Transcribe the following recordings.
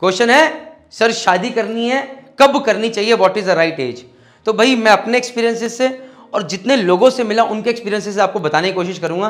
Question है sir शादी करनी है कब करनी चाहिए what is the right age तो भाई मैं अपने एक्सपीरियंसेस से और जितने लोगों से मिला उनके एक्सपीरियंसेस से आपको बताने की कोशिश करूंगा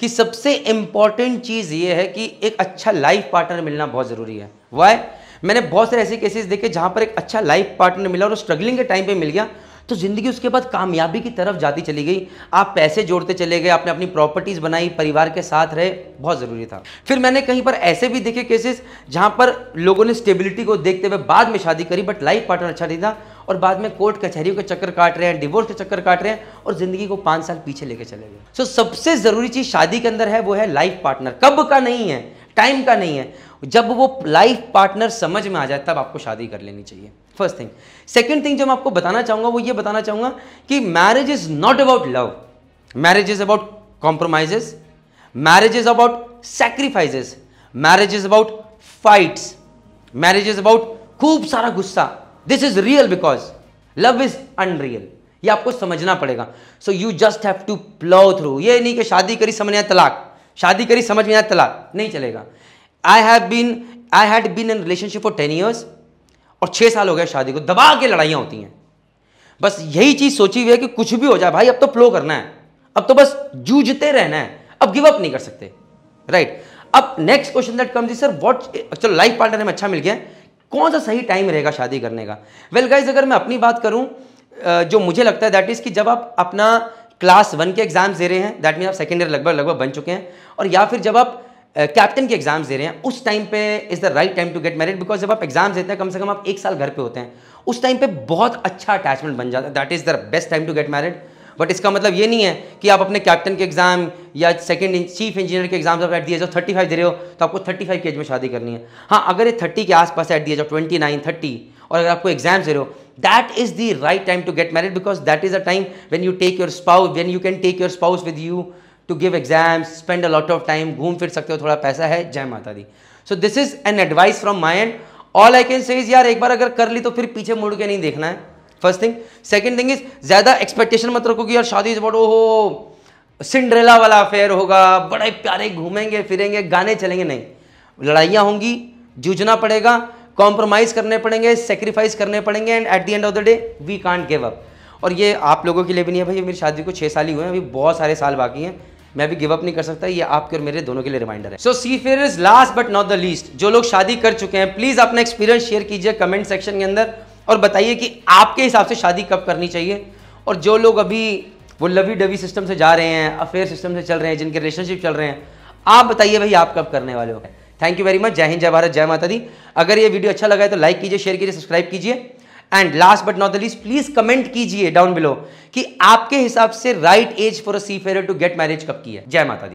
कि सबसे इंपॉर्टेंट चीज़ ये है कि एक अच्छा लाइफ पार्टनर मिलना बहुत ज़रूरी है वाई मैंने बहुत सारे ऐसे केसेस देखे जहां पर एक अच्छा लाइफ पार्टनर मिला और स्ट्रगलिंग के टाइम पे मिल गया तो ज़िंदगी उसके बाद कामयाबी की तरफ जाती चली गई आप पैसे जोड़ते चले गए आपने अपनी प्रॉपर्टीज़ बनाई परिवार के साथ रहे बहुत ज़रूरी था फिर मैंने कहीं पर ऐसे भी देखे केसेस जहाँ पर लोगों ने स्टेबिलिटी को देखते हुए बाद में शादी करी बट लाइफ पार्टनर अच्छा नहीं था और बाद में कोर्ट कचहरियों के चक्कर काट रहे हैं डिवोर्स के चक्कर काट रहे हैं और ज़िंदगी को पाँच साल पीछे लेके चले गए सो सबसे ज़रूरी चीज़ शादी के अंदर है वो है लाइफ पार्टनर कब का नहीं है टाइम का नहीं है जब वो लाइफ पार्टनर समझ में आ जाए तब आपको शादी कर लेनी चाहिए फर्स्ट थिंग सेकेंड थिंग जो मैं आपको बताना चाहूंगा वो ये बताना चाहूंगा कि marriage is not about love marriage is about compromises marriage is about sacrifices marriage is about fights marriage is about खूब सारा गुस्सा this is real because love is unreal ये आपको समझना पड़ेगा so you just have to plough through ये नहीं कि शादी करी समझ तलाक शादी करी समझ में आया तलाक नहीं चलेगा I have been I had been in relationship for ten years और छः साल हो गया शादी को दबा के लड़ाइयाँ होती हैं बस यही चीज़ सोची हुई है कि कुछ भी हो जाए भाई अब तो फ्लो करना है अब तो बस जूझते रहना है अब गिव अप नहीं कर सकते राइट right. अब next question that comes sir what चलो लाइफ पार्टनर में अच्छा मिल गया कौन सा सही टाइम रहेगा शादी करने का वेल well, गाइज अगर मैं अपनी बात करूं जो मुझे लगता है दैट इज़ कि जब आप अपना क्लास वन के एग्ज़ाम्स दे रहे हैं दैट मीन आप सेकेंड ईयर लगभग लगभग बन चुके हैं और या फिर जब आप कैप्टन के एग्जाम्स दे रहे हैं उस टाइम पे is the right time to get married because जब आप एग्जाम्स देते हैं कम से कम आप एक साल घर पे होते हैं उस टाइम पे बहुत अच्छा अटैचमेंट बन जाता है that is the best time to get married but इसका मतलब ये नहीं है कि आप अपने कैप्टन के एग्जाम या सेकंड चीफ इंजीनियर के एग्जाम आप एट दिए एज थर्टी फाइव दे रहे हो तो आपको थर्टी फाइव एज में शादी करनी है हाँ अगर ये थर्टी के आसपास एट दिए जाओ ट्वेंटी नाइन थर्टी और अगर आपको एग्जाम दे रहे हो that is the right time to get married because that is a time when you take your spouse when you can take your spouse with you to give exams spend a lot of time घूम फिर सकते हो थोड़ा पैसा है जय माता दी so this is an advice from my and all I can say is यार एक बार अगर कर ली तो फिर पीछे मुड़ के नहीं देखना है first thing second thing is ज्यादा एक्सपेक्टेशन मत रखोगी और यार शादी इज बड़ो हो सिंड्रेला वाला अफेयर होगा बड़े प्यारे घूमेंगे फिरेंगे गाने चलेंगे नहीं लड़ाइयाँ होंगी जूझना पड़ेगा कॉम्प्रोमाइज़ करने पड़ेंगे सेक्रीफाइस करने पड़ेंगे and at the end of the day we can't give up और ये आप लोगों के लिए भी नहीं है भाई मेरी शादी को छः साल ही हुए हैं अभी बहुत सारे साल बाकी हैं मैं भी गिव अप नहीं कर सकता ये आपके और मेरे दोनों के लिए रिमाइंडर है so seafarer is last but not the least जो लोग शादी कर चुके हैं प्लीज़ अपना एक्सपीरियंस शेयर कीजिए कमेंट सेक्शन के अंदर और बताइए कि आपके हिसाब से शादी कब करनी चाहिए और जो लोग अभी वो लवी डवी सिस्टम से जा रहे हैं अफेयर सिस्टम से चल रहे हैं जिनके रिलेशनशिप चल रहे हैं आप बताइए भाई आप कब करने वाले हो थैंक यू वेरी मच जय हिंद जय भारत जय माता दी अगर ये वीडियो अच्छा लगा है तो लाइक कीजिए शेयर कीजिए सब्सक्राइब कीजिए and last but not the least please comment कीजिए डाउन बिलो कि आपके हिसाब से right age for a seafarer to get marriage कब की है जय माता दी